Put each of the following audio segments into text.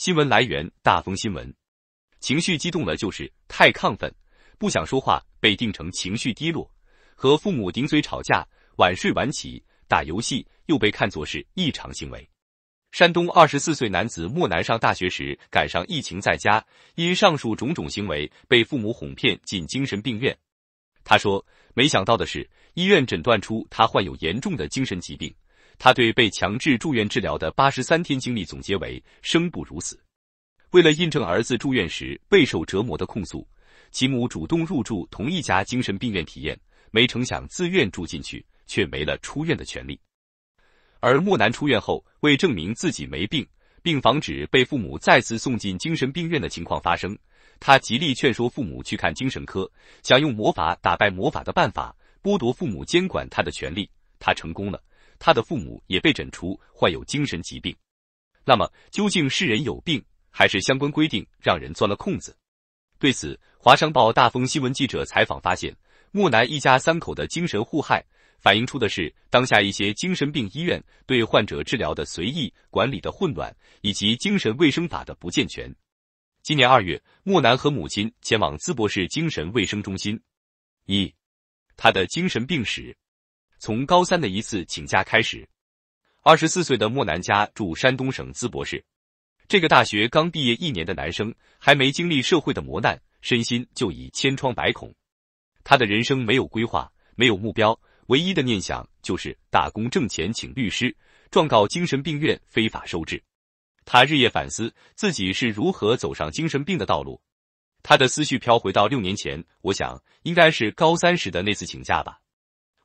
新闻来源：大风新闻。情绪激动了就是太亢奋，不想说话被定成情绪低落；和父母顶嘴吵架、晚睡晚起、打游戏又被看作是异常行为。山东二十四岁男子莫南上大学时赶上疫情，在家因上述种种行为被父母哄骗进精神病院。他说：“没想到的是，医院诊断出他患有严重的精神疾病。”他对被强制住院治疗的八十三天经历总结为生不如死。为了印证儿子住院时备受折磨的控诉，其母主动入住同一家精神病院体验，没成想自愿住进去却没了出院的权利。而莫南出院后，为证明自己没病，并防止被父母再次送进精神病院的情况发生，他极力劝说父母去看精神科，想用魔法打败魔法的办法剥夺父母监管他的权利。他成功了。他的父母也被诊出患有精神疾病，那么究竟是人有病，还是相关规定让人钻了空子？对此，华商报大风新闻记者采访发现，莫南一家三口的精神互害，反映出的是当下一些精神病医院对患者治疗的随意、管理的混乱以及精神卫生法的不健全。今年二月，莫南和母亲前往淄博市精神卫生中心，一，他的精神病史。从高三的一次请假开始，二十四岁的莫南家住山东省淄博市。这个大学刚毕业一年的男生，还没经历社会的磨难，身心就已千疮百孔。他的人生没有规划，没有目标，唯一的念想就是打工挣钱，请律师，状告精神病院非法收治。他日夜反思自己是如何走上精神病的道路。他的思绪飘回到六年前，我想应该是高三时的那次请假吧。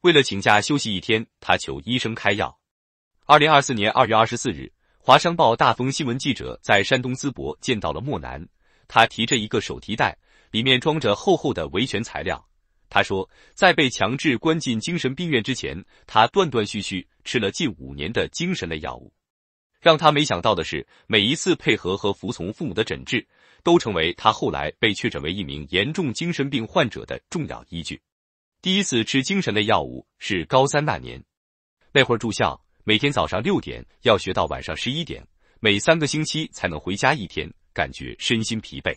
为了请假休息一天，他求医生开药。二零二四年二月二十四日，华商报大风新闻记者，在山东淄博见到了莫南。他提着一个手提袋，里面装着厚厚的维权材料。他说，在被强制关进精神病院之前，他断断续续吃了近五年的精神类药物。让他没想到的是，每一次配合和服从父母的诊治，都成为他后来被确诊为一名严重精神病患者的重要依据。第一次吃精神类药物是高三那年，那会儿住校，每天早上六点要学到晚上十一点，每三个星期才能回家一天，感觉身心疲惫。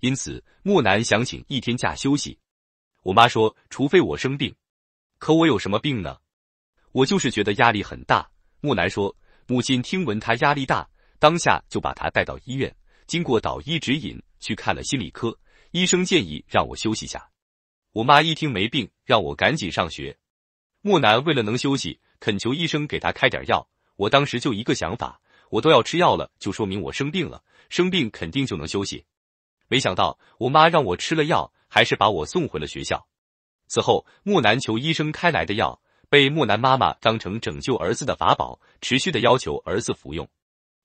因此，木南想请一天假休息。我妈说，除非我生病，可我有什么病呢？我就是觉得压力很大。木南说，母亲听闻他压力大，当下就把他带到医院，经过导医指引去看了心理科，医生建议让我休息下。我妈一听没病，让我赶紧上学。莫南为了能休息，恳求医生给他开点药。我当时就一个想法，我都要吃药了，就说明我生病了，生病肯定就能休息。没想到我妈让我吃了药，还是把我送回了学校。此后，莫南求医生开来的药，被莫南妈妈当成拯救儿子的法宝，持续的要求儿子服用。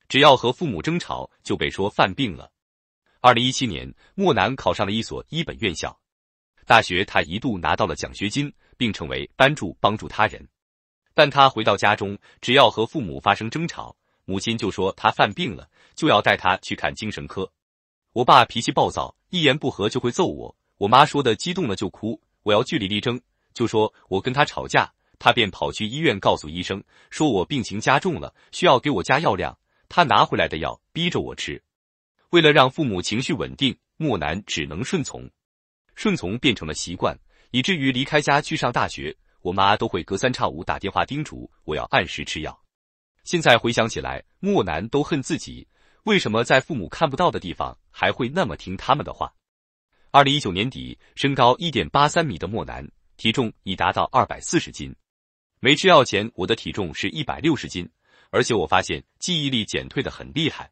只要和父母争吵，就被说犯病了。二零一七年，莫南考上了一所一本院校。大学，他一度拿到了奖学金，并成为班助帮助他人。但他回到家中，只要和父母发生争吵，母亲就说他犯病了，就要带他去看精神科。我爸脾气暴躁，一言不合就会揍我。我妈说的激动了就哭，我要据理力争，就说我跟他吵架，他便跑去医院告诉医生说我病情加重了，需要给我加药量。他拿回来的药逼着我吃，为了让父母情绪稳定，莫南只能顺从。顺从变成了习惯，以至于离开家去上大学，我妈都会隔三差五打电话叮嘱我要按时吃药。现在回想起来，莫南都恨自己，为什么在父母看不到的地方还会那么听他们的话？二零一九年底，身高一点八三米的莫南，体重已达到二百四十斤。没吃药前，我的体重是一百六十斤，而且我发现记忆力减退的很厉害。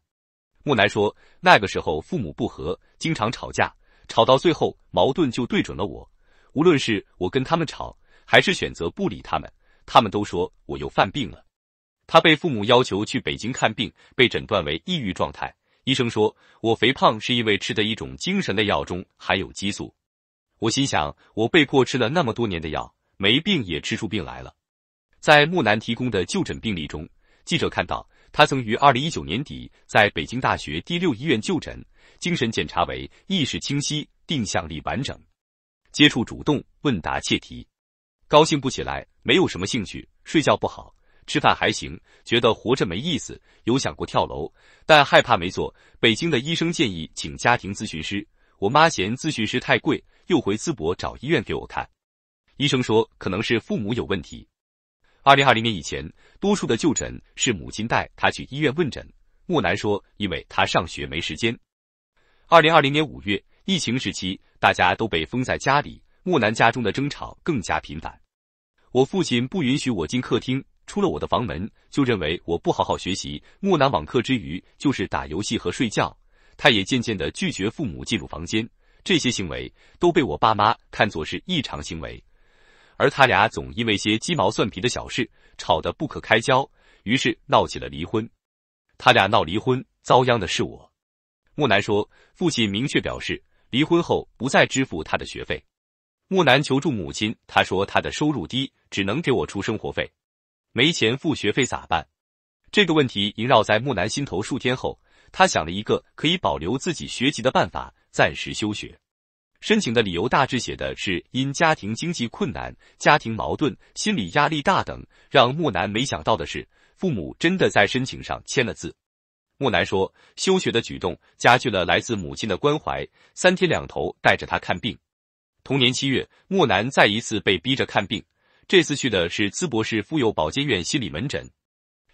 莫南说，那个时候父母不和，经常吵架。吵到最后，矛盾就对准了我。无论是我跟他们吵，还是选择不理他们，他们都说我又犯病了。他被父母要求去北京看病，被诊断为抑郁状态。医生说我肥胖是因为吃的一种精神类药中含有激素。我心想，我被迫吃了那么多年的药，没病也吃出病来了。在木南提供的就诊病例中，记者看到。他曾于二零一九年底在北京大学第六医院就诊，精神检查为意识清晰，定向力完整，接触主动，问答切题，高兴不起来，没有什么兴趣，睡觉不好，吃饭还行，觉得活着没意思，有想过跳楼，但害怕没做。北京的医生建议请家庭咨询师，我妈嫌咨询师太贵，又回淄博找医院给我看，医生说可能是父母有问题。二零二零年以前，多数的就诊是母亲带他去医院问诊。莫南说，因为他上学没时间。二零二零年五月，疫情时期，大家都被封在家里，莫南家中的争吵更加频繁。我父亲不允许我进客厅，出了我的房门就认为我不好好学习。莫南网课之余就是打游戏和睡觉，他也渐渐的拒绝父母进入房间，这些行为都被我爸妈看作是异常行为。而他俩总因为些鸡毛蒜皮的小事吵得不可开交，于是闹起了离婚。他俩闹离婚，遭殃的是我。木南说，父亲明确表示，离婚后不再支付他的学费。木南求助母亲，他说他的收入低，只能给我出生活费，没钱付学费咋办？这个问题萦绕在木南心头数天后，他想了一个可以保留自己学籍的办法，暂时休学。申请的理由大致写的是因家庭经济困难、家庭矛盾、心理压力大等。让莫南没想到的是，父母真的在申请上签了字。莫南说，休学的举动加剧了来自母亲的关怀，三天两头带着他看病。同年七月，莫南再一次被逼着看病，这次去的是淄博市妇幼保健院心理门诊。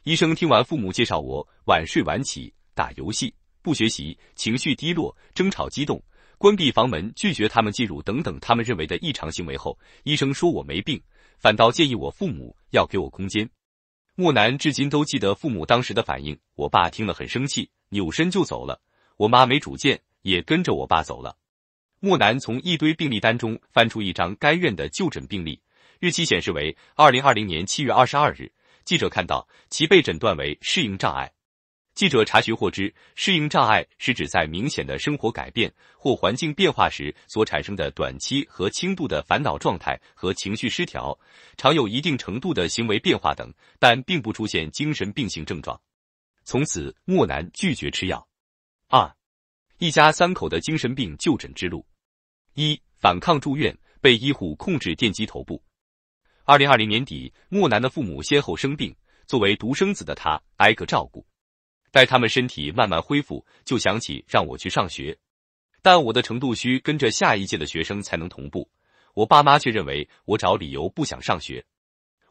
医生听完父母介绍，我晚睡晚起，打游戏，不学习，情绪低落，争吵激动。关闭房门，拒绝他们进入等等，他们认为的异常行为后，医生说我没病，反倒建议我父母要给我空间。莫南至今都记得父母当时的反应，我爸听了很生气，扭身就走了，我妈没主见，也跟着我爸走了。莫南从一堆病历单中翻出一张该院的就诊病历，日期显示为二零二零年七月二十二日，记者看到其被诊断为适应障碍。记者查询获知，适应障碍是指在明显的生活改变或环境变化时所产生的短期和轻度的烦恼状态和情绪失调，常有一定程度的行为变化等，但并不出现精神病性症状。从此，莫南拒绝吃药。二，一家三口的精神病就诊之路。一，反抗住院，被医护控制电击头部。二零二零年底，莫南的父母先后生病，作为独生子的他挨个照顾。待他们身体慢慢恢复，就想起让我去上学，但我的程度需跟着下一届的学生才能同步。我爸妈却认为我找理由不想上学。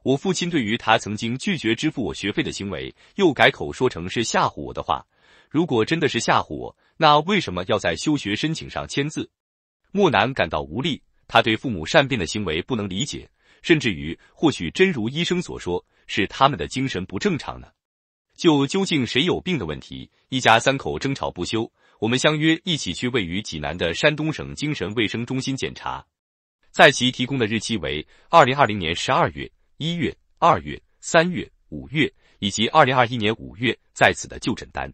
我父亲对于他曾经拒绝支付我学费的行为，又改口说成是吓唬我的话。如果真的是吓唬我，那为什么要在休学申请上签字？莫南感到无力，他对父母善变的行为不能理解，甚至于或许真如医生所说，是他们的精神不正常呢？就究竟谁有病的问题，一家三口争吵不休。我们相约一起去位于济南的山东省精神卫生中心检查，在其提供的日期为二零二零年十二月、一月、二月、三月、五月以及二零二一年五月在此的就诊单，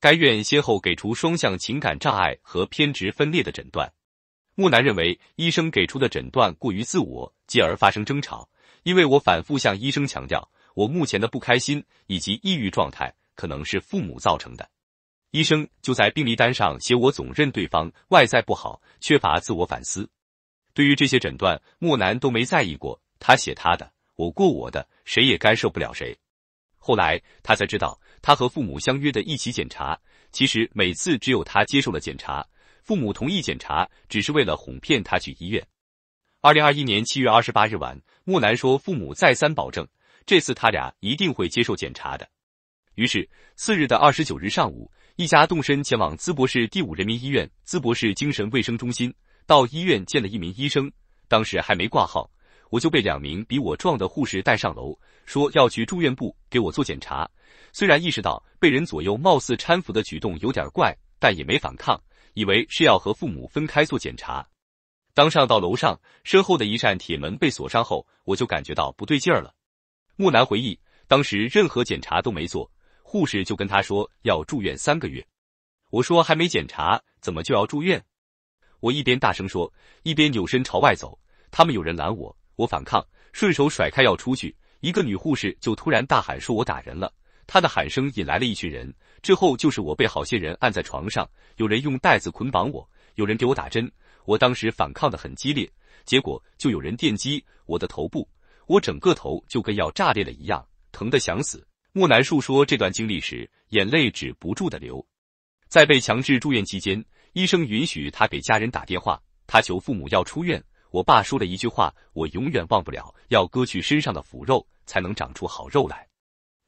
该院先后给出双向情感障碍和偏执分裂的诊断。木南认为医生给出的诊断过于自我，继而发生争吵，因为我反复向医生强调。我目前的不开心以及抑郁状态，可能是父母造成的。医生就在病历单上写我总认对方外在不好，缺乏自我反思。对于这些诊断，莫南都没在意过，他写他的，我过我的，谁也干涉不了谁。后来他才知道，他和父母相约的一起检查，其实每次只有他接受了检查，父母同意检查只是为了哄骗他去医院。二零二一年七月二十八日晚，莫南说，父母再三保证。这次他俩一定会接受检查的。于是，次日的二十九日上午，一家动身前往淄博市第五人民医院、淄博市精神卫生中心。到医院见了一名医生，当时还没挂号，我就被两名比我壮的护士带上楼，说要去住院部给我做检查。虽然意识到被人左右貌似搀扶的举动有点怪，但也没反抗，以为是要和父母分开做检查。当上到楼上，身后的一扇铁门被锁上后，我就感觉到不对劲儿了。木南回忆，当时任何检查都没做，护士就跟他说要住院三个月。我说还没检查，怎么就要住院？我一边大声说，一边扭身朝外走。他们有人拦我，我反抗，顺手甩开要出去。一个女护士就突然大喊，说我打人了。她的喊声引来了一群人，之后就是我被好些人按在床上，有人用袋子捆绑我，有人给我打针。我当时反抗的很激烈，结果就有人电击我的头部。我整个头就跟要炸裂了一样，疼的想死。木南述说这段经历时，眼泪止不住的流。在被强制住院期间，医生允许他给家人打电话，他求父母要出院。我爸说了一句话，我永远忘不了：要割去身上的腐肉，才能长出好肉来。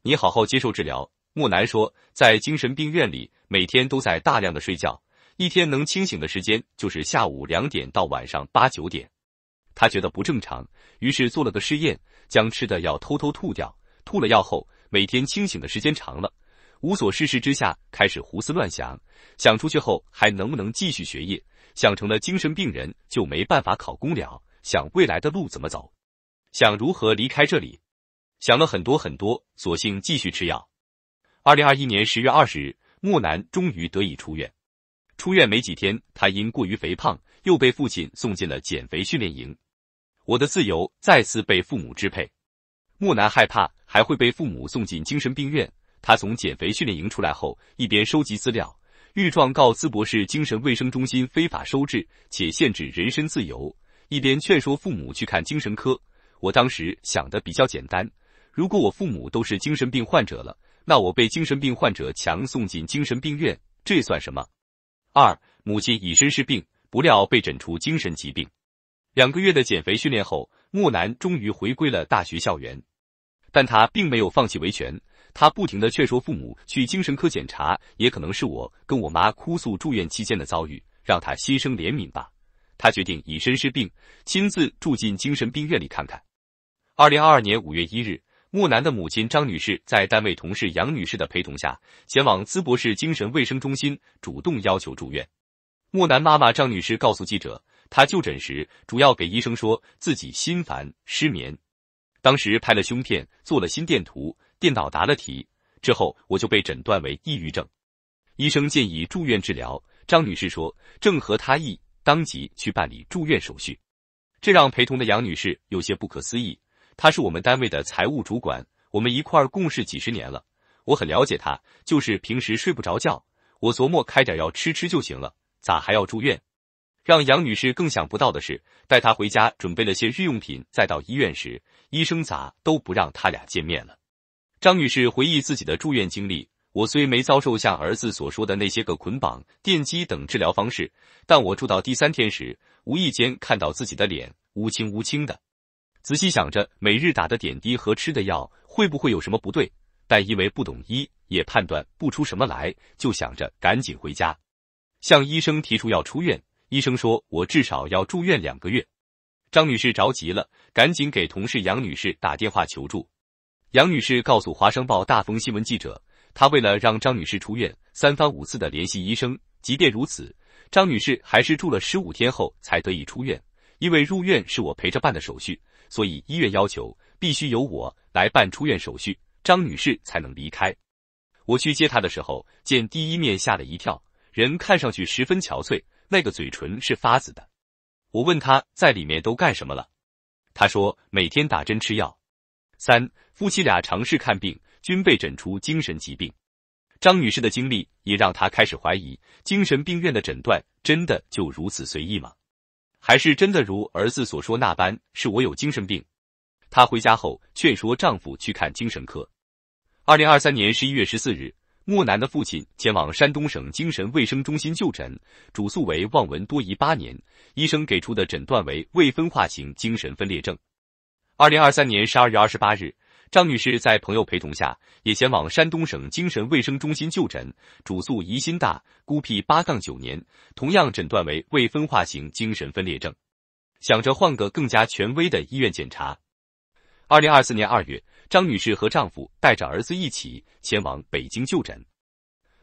你好好接受治疗。木南说，在精神病院里，每天都在大量的睡觉，一天能清醒的时间就是下午两点到晚上八九点。他觉得不正常，于是做了个试验，将吃的药偷偷吐掉。吐了药后，每天清醒的时间长了，无所事事之下开始胡思乱想：想出去后还能不能继续学业？想成了精神病人就没办法考公了。想未来的路怎么走？想如何离开这里？想了很多很多，索性继续吃药。二零二一年十月二十日，莫南终于得以出院。出院没几天，他因过于肥胖，又被父亲送进了减肥训练营。我的自由再次被父母支配，木南害怕还会被父母送进精神病院。他从减肥训练营出来后，一边收集资料，欲状告淄博市精神卫生中心非法收治且限制人身自由，一边劝说父母去看精神科。我当时想的比较简单，如果我父母都是精神病患者了，那我被精神病患者强送进精神病院，这算什么？二，母亲以身试病，不料被诊出精神疾病。两个月的减肥训练后，莫南终于回归了大学校园，但他并没有放弃维权。他不停的劝说父母去精神科检查，也可能是我跟我妈哭诉住院期间的遭遇，让他心生怜悯吧。他决定以身试病，亲自住进精神病院里看看。二零二二年五月一日，莫南的母亲张女士在单位同事杨女士的陪同下，前往淄博市精神卫生中心主动要求住院。莫南妈妈张女士告诉记者。他就诊时，主要给医生说自己心烦、失眠。当时拍了胸片，做了心电图，电脑答了题之后，我就被诊断为抑郁症。医生建议住院治疗，张女士说正合她意，当即去办理住院手续。这让陪同的杨女士有些不可思议。她是我们单位的财务主管，我们一块儿共事几十年了，我很了解她，就是平时睡不着觉，我琢磨开点药吃吃就行了，咋还要住院？让杨女士更想不到的是，带她回家准备了些日用品，再到医院时，医生咋都不让她俩见面了。张女士回忆自己的住院经历：我虽没遭受像儿子所说的那些个捆绑、电击等治疗方式，但我住到第三天时，无意间看到自己的脸乌青乌青的，仔细想着每日打的点滴和吃的药会不会有什么不对，但因为不懂医，也判断不出什么来，就想着赶紧回家，向医生提出要出院。医生说：“我至少要住院两个月。”张女士着急了，赶紧给同事杨女士打电话求助。杨女士告诉《华商报》大风新闻记者，她为了让张女士出院，三番五次的联系医生。即便如此，张女士还是住了十五天后才得以出院。因为入院是我陪着办的手续，所以医院要求必须由我来办出院手续，张女士才能离开。我去接她的时候，见第一面吓了一跳，人看上去十分憔悴。那个嘴唇是发紫的，我问他在里面都干什么了，他说每天打针吃药。三夫妻俩尝试看病，均被诊出精神疾病。张女士的经历也让她开始怀疑，精神病院的诊断真的就如此随意吗？还是真的如儿子所说那般，是我有精神病？她回家后劝说丈夫去看精神科。二零二三年十一月十四日。莫南的父亲前往山东省精神卫生中心就诊，主诉为望闻多疑八年，医生给出的诊断为未分化型精神分裂症。二零二三年十二月二十八日，张女士在朋友陪同下也前往山东省精神卫生中心就诊，主诉疑心大、孤僻八杠九年，同样诊断为未分化型精神分裂症，想着换个更加权威的医院检查。二零二四年二月。张女士和丈夫带着儿子一起前往北京就诊。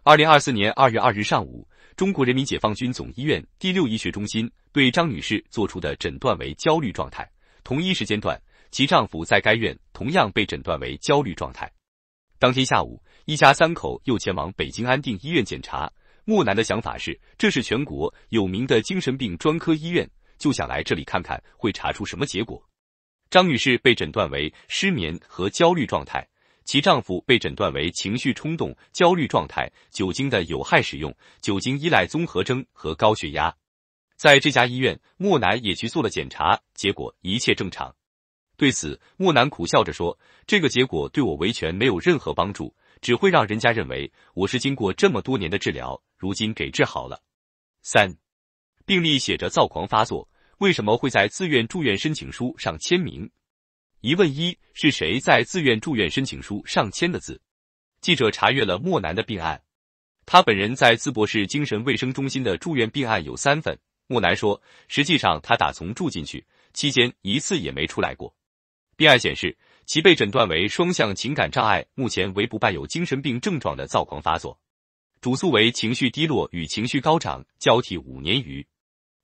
二零二四年二月二日上午，中国人民解放军总医院第六医学中心对张女士做出的诊断为焦虑状态。同一时间段，其丈夫在该院同样被诊断为焦虑状态。当天下午，一家三口又前往北京安定医院检查。莫南的想法是，这是全国有名的精神病专科医院，就想来这里看看会查出什么结果。张女士被诊断为失眠和焦虑状态，其丈夫被诊断为情绪冲动、焦虑状态、酒精的有害使用、酒精依赖综合征和高血压。在这家医院，莫南也去做了检查，结果一切正常。对此，莫南苦笑着说：“这个结果对我维权没有任何帮助，只会让人家认为我是经过这么多年的治疗，如今给治好了。”三病例写着躁狂发作。为什么会在自愿住院申请书上签名？疑问一是谁在自愿住院申请书上签的字？记者查阅了莫南的病案，他本人在淄博市精神卫生中心的住院病案有三份。莫南说，实际上他打从住进去期间一次也没出来过。病案显示，其被诊断为双向情感障碍，目前为不伴有精神病症状的躁狂发作，主诉为情绪低落与情绪高涨交替五年余。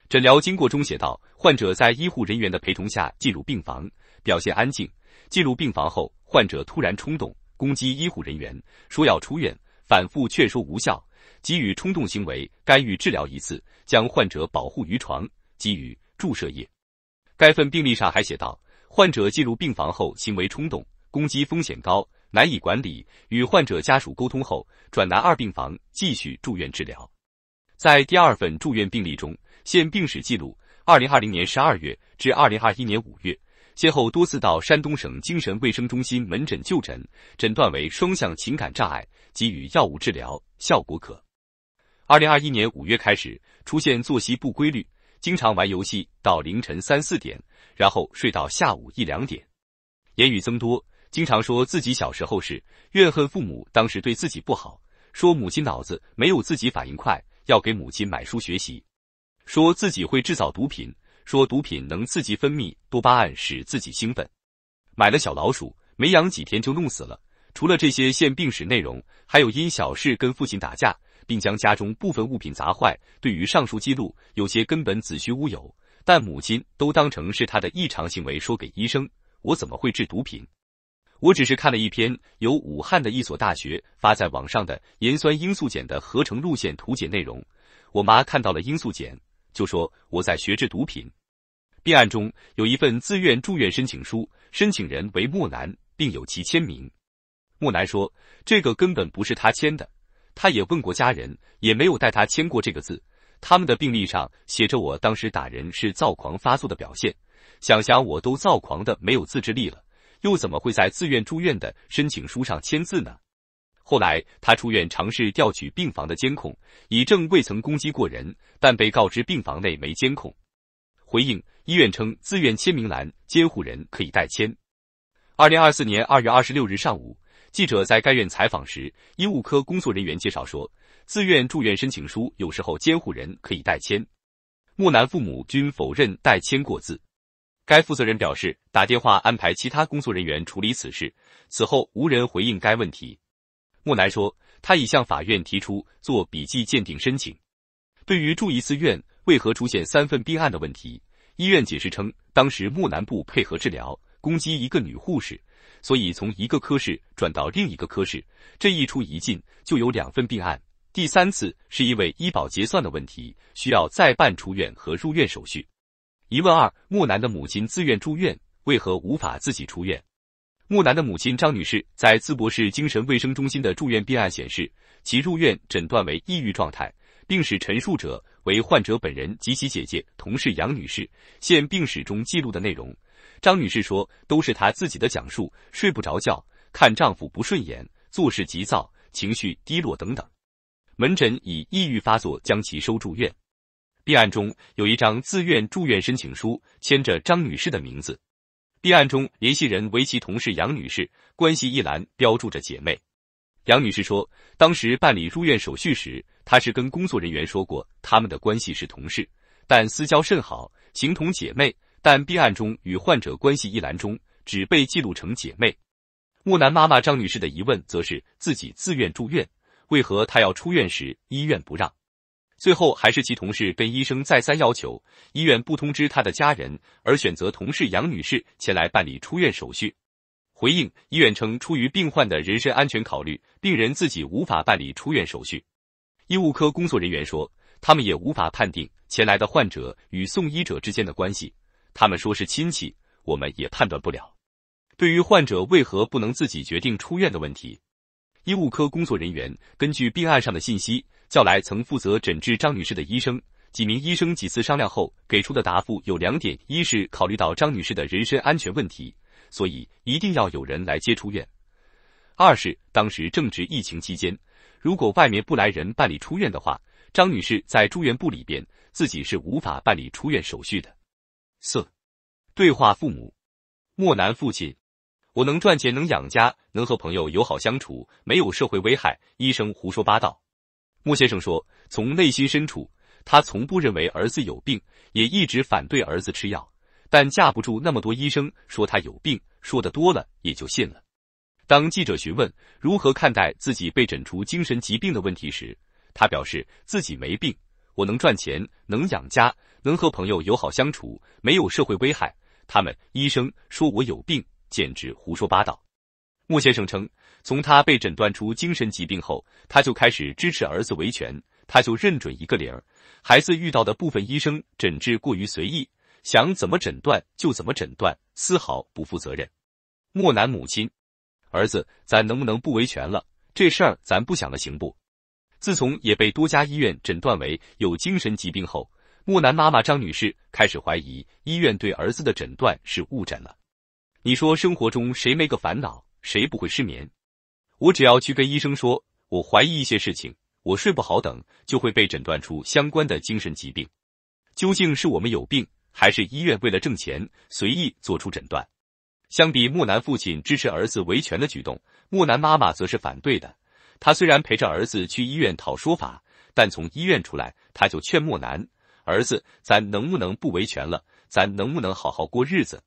诊疗经过中写道，患者在医护人员的陪同下进入病房，表现安静。进入病房后，患者突然冲动，攻击医护人员，说要出院，反复劝说无效，给予冲动行为干预治疗一次，将患者保护于床，给予注射液。该份病历上还写道，患者进入病房后行为冲动，攻击风险高，难以管理。与患者家属沟通后，转南二病房继续住院治疗。在第二份住院病历中，现病史记录：二零二零年十二月至二零二一年五月，先后多次到山东省精神卫生中心门诊就诊，诊断为双向情感障碍，给予药物治疗，效果可。二零二一年五月开始，出现作息不规律，经常玩游戏到凌晨三四点，然后睡到下午一两点，言语增多，经常说自己小时候是怨恨父母当时对自己不好，说母亲脑子没有自己反应快。要给母亲买书学习，说自己会制造毒品，说毒品能刺激分泌多巴胺，使自己兴奋。买了小老鼠，没养几天就弄死了。除了这些现病史内容，还有因小事跟父亲打架，并将家中部分物品砸坏。对于上述记录，有些根本子虚乌有，但母亲都当成是他的异常行为，说给医生。我怎么会制毒品？我只是看了一篇由武汉的一所大学发在网上的盐酸罂粟碱的合成路线图解内容。我妈看到了罂粟碱，就说我在学制毒品。病案中有一份自愿住院申请书，申请人为莫南，并有其签名。莫南说这个根本不是他签的，他也问过家人，也没有带他签过这个字。他们的病历上写着我当时打人是躁狂发作的表现。想想我都躁狂的没有自制力了。又怎么会在自愿住院的申请书上签字呢？后来他出院尝试调取病房的监控，以证未曾攻击过人，但被告知病房内没监控。回应医院称，自愿签名栏监护人可以代签。二零二四年二月二十六日上午，记者在该院采访时，医务科工作人员介绍说，自愿住院申请书有时候监护人可以代签。木兰父母均否认代签过字。该负责人表示，打电话安排其他工作人员处理此事，此后无人回应该问题。木南说，他已向法院提出做笔迹鉴定申请。对于住一次院为何出现三份病案的问题，医院解释称，当时木南部配合治疗，攻击一个女护士，所以从一个科室转到另一个科室，这一出一进就有两份病案。第三次是因为医保结算的问题，需要再办出院和入院手续。疑问二：木南的母亲自愿住院，为何无法自己出院？木南的母亲张女士在淄博市精神卫生中心的住院病案显示，其入院诊断为抑郁状态，病史陈述者为患者本人及其姐姐同事杨女士。现病史中记录的内容，张女士说都是她自己的讲述：睡不着觉，看丈夫不顺眼，做事急躁，情绪低落等等。门诊以抑郁发作将其收住院。立案中有一张自愿住院申请书，签着张女士的名字。立案中联系人为其同事杨女士，关系一栏标注着姐妹。杨女士说，当时办理入院手续时，她是跟工作人员说过，他们的关系是同事，但私交甚好，形同姐妹。但病案中与患者关系一栏中只被记录成姐妹。木南妈妈张女士的疑问则是，自己自愿住院，为何她要出院时医院不让？最后还是其同事被医生再三要求，医院不通知他的家人，而选择同事杨女士前来办理出院手续。回应医院称，出于病患的人身安全考虑，病人自己无法办理出院手续。医务科工作人员说，他们也无法判定前来的患者与送医者之间的关系，他们说是亲戚，我们也判断不了。对于患者为何不能自己决定出院的问题，医务科工作人员根据病案上的信息。叫来曾负责诊治张女士的医生，几名医生几次商量后给出的答复有两点：一是考虑到张女士的人身安全问题，所以一定要有人来接出院；二是当时正值疫情期间，如果外面不来人办理出院的话，张女士在住院部里边自己是无法办理出院手续的。四、对话父母：莫南父亲，我能赚钱，能养家，能和朋友友好相处，没有社会危害。医生胡说八道。莫先生说：“从内心深处，他从不认为儿子有病，也一直反对儿子吃药。但架不住那么多医生说他有病，说的多了也就信了。”当记者询问如何看待自己被诊出精神疾病的问题时，他表示：“自己没病，我能赚钱，能养家，能和朋友友好相处，没有社会危害。他们医生说我有病，简直胡说八道。”莫先生称，从他被诊断出精神疾病后，他就开始支持儿子维权。他就认准一个理儿，孩子遇到的部分医生诊治过于随意，想怎么诊断就怎么诊断，丝毫不负责任。莫南母亲，儿子，咱能不能不维权了？这事儿咱不想了，行不？自从也被多家医院诊断为有精神疾病后，莫南妈妈张女士开始怀疑医院对儿子的诊断是误诊了。你说生活中谁没个烦恼？谁不会失眠？我只要去跟医生说，我怀疑一些事情，我睡不好等，就会被诊断出相关的精神疾病。究竟是我们有病，还是医院为了挣钱随意做出诊断？相比莫南父亲支持儿子维权的举动，莫南妈妈则是反对的。她虽然陪着儿子去医院讨说法，但从医院出来，她就劝莫南：“儿子，咱能不能不维权了？咱能不能好好过日子？”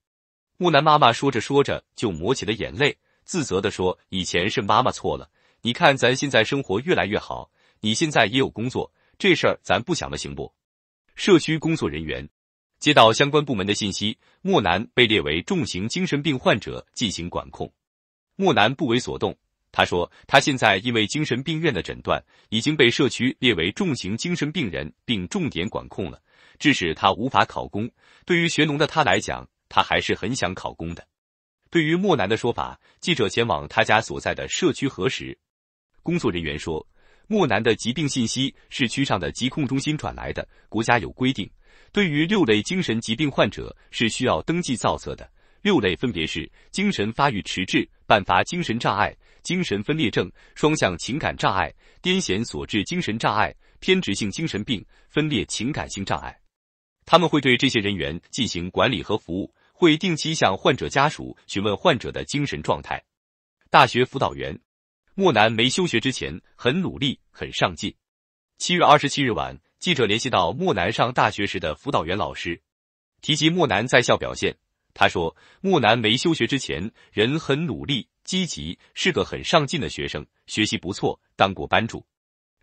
木南妈妈说着说着就抹起了眼泪。自责的说：“以前是妈妈错了，你看咱现在生活越来越好，你现在也有工作，这事儿咱不想了，行不？”社区工作人员接到相关部门的信息，莫南被列为重型精神病患者进行管控。莫南不为所动，他说：“他现在因为精神病院的诊断，已经被社区列为重型精神病人，并重点管控了，致使他无法考公。对于学农的他来讲，他还是很想考公的。”对于莫南的说法，记者前往他家所在的社区核实。工作人员说，莫南的疾病信息是区上的疾控中心转来的。国家有规定，对于六类精神疾病患者是需要登记造册的。六类分别是精神发育迟滞、伴发精神障碍、精神分裂症、双向情感障碍、癫痫所致精神障碍、偏执性精神病、分裂情感性障碍。他们会对这些人员进行管理和服务。会定期向患者家属询问患者的精神状态。大学辅导员莫南没休学之前很努力、很上进。七月二十七日晚，记者联系到莫南上大学时的辅导员老师，提及莫南在校表现，他说：“莫南没休学之前，人很努力、积极，是个很上进的学生，学习不错，当过班主。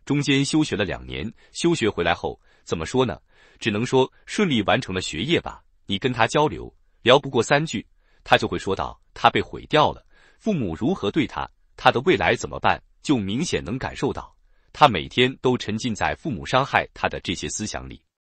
中间休学了两年，休学回来后，怎么说呢？只能说顺利完成了学业吧。你跟他交流。”聊不过三句，他就会说到他被毁掉了，父母如何对他，他的未来怎么办，就明显能感受到，他每天都沉浸在父母伤害他的这些思想里。